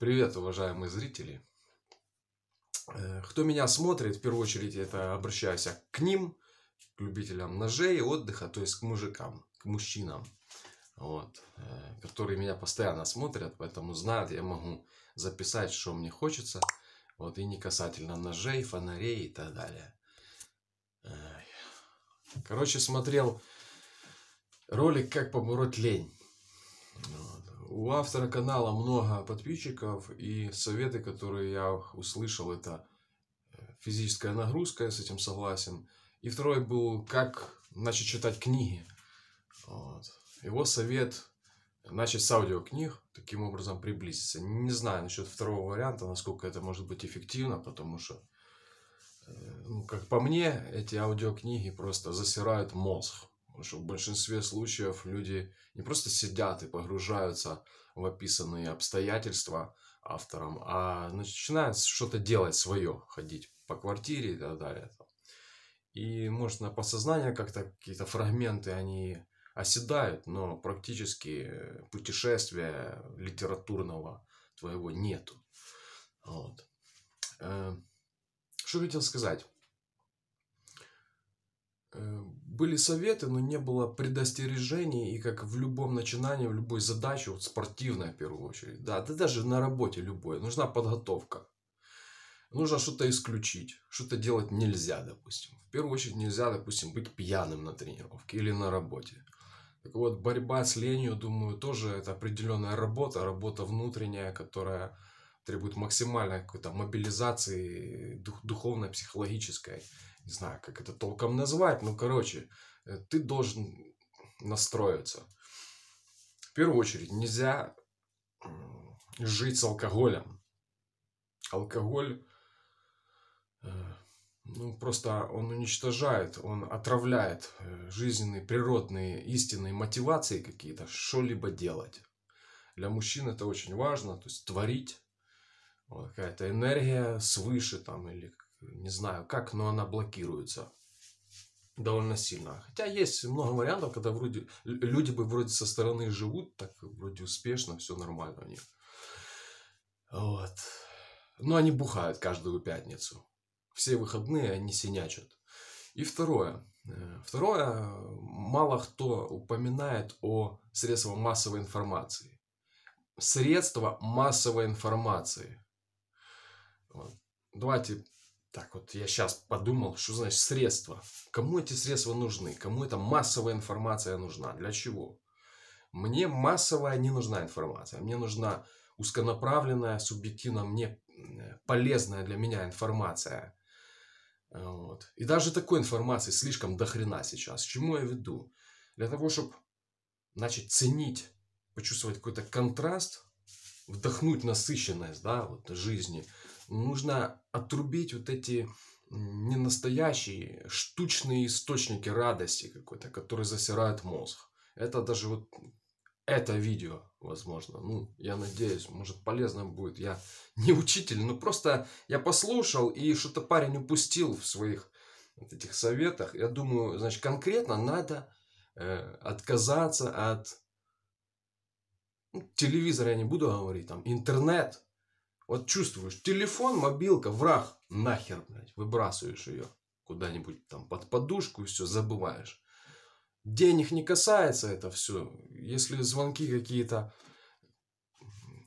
Привет, уважаемые зрители! Э, кто меня смотрит, в первую очередь это обращаюсь к ним, к любителям ножей и отдыха, то есть к мужикам, к мужчинам, вот, э, которые меня постоянно смотрят, поэтому знают, я могу записать, что мне хочется, вот, и не касательно ножей, фонарей и так далее. Короче, смотрел ролик «Как побороть лень». Вот. У автора канала много подписчиков, и советы, которые я услышал, это э, физическая нагрузка, я с этим согласен. И второй был, как начать читать книги. Вот. Его совет начать с аудиокниг, таким образом приблизиться. Не знаю насчет второго варианта, насколько это может быть эффективно, потому что, э, ну, как по мне, эти аудиокниги просто засирают мозг. Потому что в большинстве случаев люди не просто сидят и погружаются в описанные обстоятельства автором, а начинают что-то делать свое, ходить по квартире и так далее. И, может, на подсознание как-то какие-то фрагменты, они оседают, но практически путешествия литературного твоего нету. Вот. Э, что хотел сказать? были советы, но не было предостережений, и как в любом начинании, в любой задаче, вот спортивная в первую очередь, да, да даже на работе любой, нужна подготовка. Нужно что-то исключить, что-то делать нельзя, допустим. В первую очередь нельзя, допустим, быть пьяным на тренировке или на работе. Так вот, борьба с ленью, думаю, тоже это определенная работа, работа внутренняя, которая требует максимальной какой-то мобилизации дух, духовной, психологической не знаю, как это толком назвать, ну, короче, э, ты должен настроиться. В первую очередь, нельзя жить с алкоголем. Алкоголь, э, ну, просто он уничтожает, он отравляет э, жизненные, природные, истинные мотивации какие-то, что-либо делать. Для мужчин это очень важно, то есть творить, вот, какая-то энергия свыше там или не знаю как, но она блокируется довольно сильно. Хотя есть много вариантов, когда вроде люди бы вроде со стороны живут, так вроде успешно, все нормально у них. Вот. Но они бухают каждую пятницу. Все выходные они синячат. И второе. Э, второе, мало кто упоминает о средствах массовой информации. Средства массовой информации. Вот. Давайте так, вот я сейчас подумал, что значит средства. Кому эти средства нужны? Кому эта массовая информация нужна? Для чего? Мне массовая не нужна информация. Мне нужна узконаправленная, субъективно мне полезная для меня информация. Э, вот. И даже такой информации слишком дохрена сейчас. чему я веду? Для того, чтобы начать ценить, почувствовать какой-то контраст вдохнуть насыщенность да, вот, жизни, нужно отрубить вот эти не настоящие штучные источники радости какой-то, которые засирают мозг. Это даже вот это видео, возможно. Ну, я надеюсь, может полезно будет. Я не учитель, но просто я послушал и что-то парень упустил в своих вот этих советах. Я думаю, значит, конкретно надо э, отказаться от телевизор я не буду говорить, там, интернет. Вот чувствуешь, телефон, мобилка, враг, нахер, блядь, выбрасываешь ее куда-нибудь там под подушку и все, забываешь. Денег не касается это все. Если звонки какие-то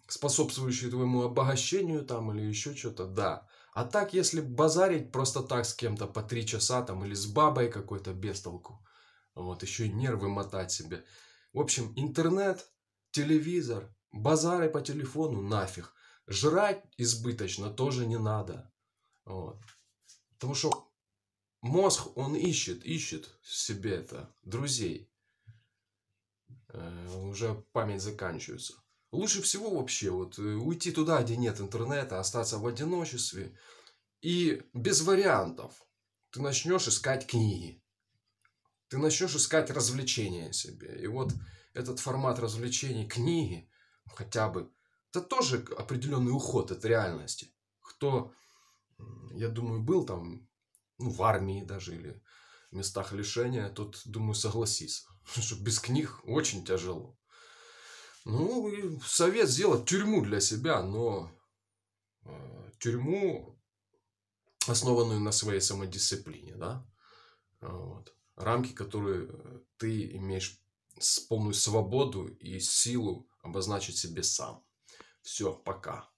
способствующие твоему обогащению там или еще что-то, да. А так, если базарить просто так с кем-то по три часа там или с бабой какой-то без толку, вот еще и нервы мотать себе. В общем, интернет, телевизор, базары по телефону нафиг. Жрать избыточно тоже не надо. Вот. Потому что мозг, он ищет, ищет себе это, друзей. Э, уже память заканчивается. Лучше всего вообще вот э, уйти туда, где нет интернета, остаться в одиночестве. И без вариантов ты начнешь искать книги. Ты начнешь искать развлечения себе. И вот этот формат развлечений, книги хотя бы, это тоже определенный уход от реальности. Кто, я думаю, был там ну, в армии даже или в местах лишения, тот думаю, согласится, что без книг очень тяжело. Ну, и совет сделать тюрьму для себя, но э, тюрьму, основанную на своей самодисциплине, да, вот. рамки, которые э, ты имеешь с полную свободу и силу обозначить себе сам. Все, пока.